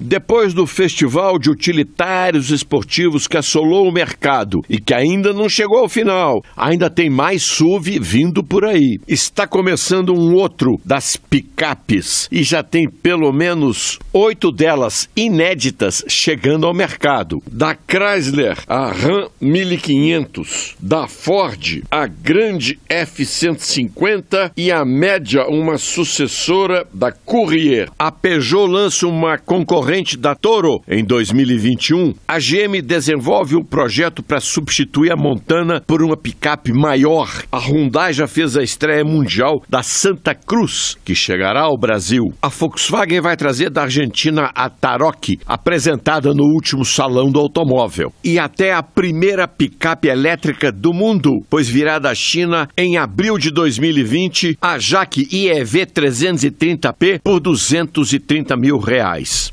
Depois do festival de utilitários esportivos que assolou o mercado e que ainda não chegou ao final, ainda tem mais SUV vindo por aí. Está começando um outro das picapes e já tem pelo menos oito delas inéditas chegando ao mercado. Da Chrysler, a Ram 1500, da Ford, a grande F-150 e a média, uma sucessora da Courier. A Peugeot lança uma concorrência frente da Toro. Em 2021, a GM desenvolve um projeto para substituir a Montana por uma picape maior. A Hyundai já fez a estreia mundial da Santa Cruz, que chegará ao Brasil. A Volkswagen vai trazer da Argentina a Tarok, apresentada no último salão do automóvel. E até a primeira picape elétrica do mundo, pois virá da China em abril de 2020 a Jaque IEV 330P por 230 mil reais.